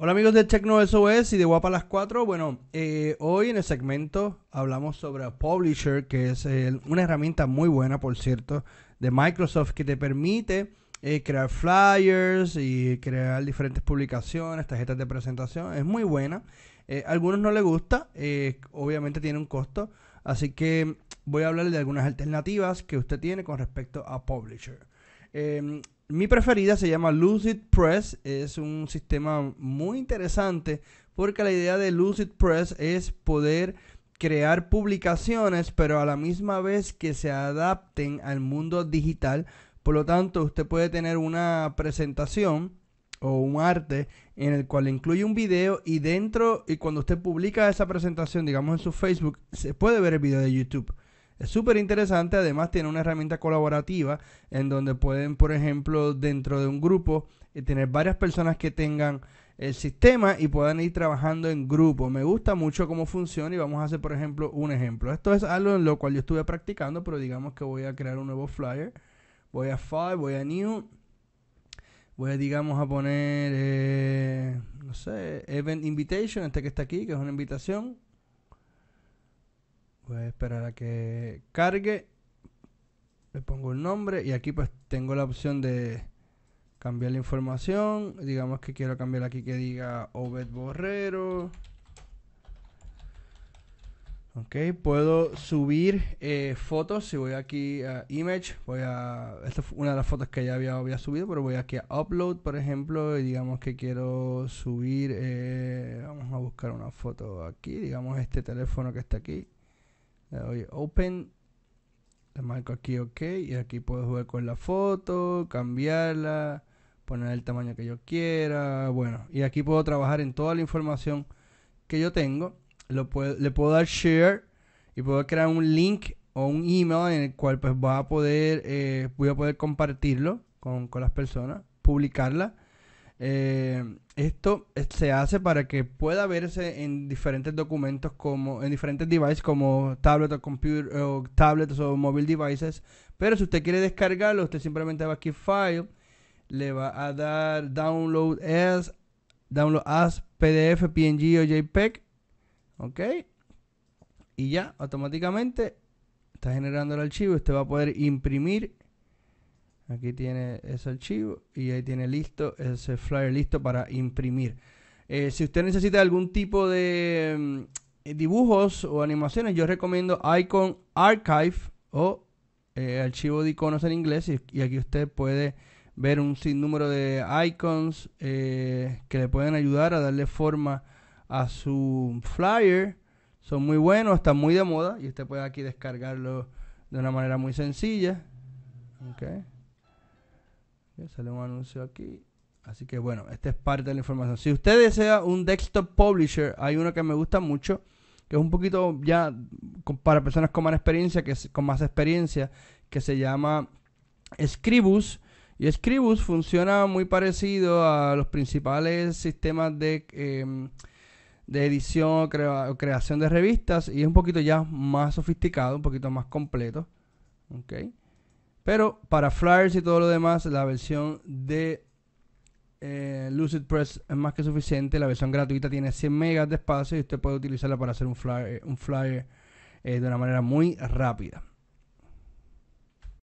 Hola amigos de Techno SOS y de Guapa las 4. Bueno, eh, hoy en el segmento hablamos sobre Publisher, que es eh, una herramienta muy buena, por cierto, de Microsoft que te permite eh, crear flyers y crear diferentes publicaciones, tarjetas de presentación. Es muy buena. algunos no les gusta, obviamente tiene un costo. Así que voy a hablar de algunas alternativas que usted tiene con respecto a Publisher. Mi preferida se llama Lucid Press, es un sistema muy interesante porque la idea de Lucid Press es poder crear publicaciones, pero a la misma vez que se adapten al mundo digital. Por lo tanto, usted puede tener una presentación o un arte en el cual incluye un video y dentro y cuando usted publica esa presentación, digamos en su Facebook, se puede ver el video de YouTube. Es súper interesante, además tiene una herramienta colaborativa en donde pueden, por ejemplo, dentro de un grupo, eh, tener varias personas que tengan el sistema y puedan ir trabajando en grupo. Me gusta mucho cómo funciona y vamos a hacer, por ejemplo, un ejemplo. Esto es algo en lo cual yo estuve practicando, pero digamos que voy a crear un nuevo flyer. Voy a File, voy a New. Voy a, digamos, a poner, eh, no sé, Event Invitation, este que está aquí, que es una invitación. Voy a esperar a que cargue. Le pongo el nombre y aquí pues tengo la opción de cambiar la información. Digamos que quiero cambiar aquí que diga Obed Borrero. Ok, puedo subir eh, fotos. Si voy aquí a Image, voy a. Esta es una de las fotos que ya había, subido, pero voy aquí a Upload, por ejemplo, y digamos que quiero subir. Eh, vamos a buscar una foto aquí, digamos este teléfono que está aquí. Le doy Open. Le marco aquí OK. Y aquí puedo jugar con la foto, cambiarla, poner el tamaño que yo quiera. Bueno, y aquí puedo trabajar en toda la información que yo tengo. Lo le puedo dar share y puedo crear un link o un email en el cual pues va a poder, eh, voy a poder compartirlo con, con las personas, publicarla eh, esto se hace para que pueda verse en diferentes documentos como en diferentes devices como tablet o computer o tablets o mobile devices. Pero si usted quiere descargarlo, usted simplemente va aquí file, le va a dar download as download as PDF, PNG o JPEG, ¿ok? Y ya automáticamente está generando el archivo. Usted va a poder imprimir Aquí tiene ese archivo y ahí tiene listo ese flyer listo para imprimir. Eh, si usted necesita algún tipo de mm, dibujos o animaciones, yo recomiendo Icon Archive o eh, archivo de iconos en inglés y, aquí usted puede ver un sinnúmero de icons eh, que le pueden ayudar a darle forma a su flyer. Son muy buenos, están muy de moda y usted puede aquí descargarlo de una manera muy sencilla. Okay sale un anuncio aquí. Así que bueno, esta es parte de la información. Si usted desea un desktop publisher, hay uno que me gusta mucho, que es un poquito ya para personas con más experiencia, que con más experiencia, que se llama Scribus. Y Scribus funciona muy parecido a los principales sistemas de, em, de edición o creación de revistas y es un poquito ya más sofisticado, un poquito más completo. Okay. Pero para flyers y todo lo demás, la versión de eh, Lucidpress es más que suficiente. La versión gratuita tiene 100 megas de espacio y usted puede utilizarla para hacer un flyer, eh, de una manera muy rápida.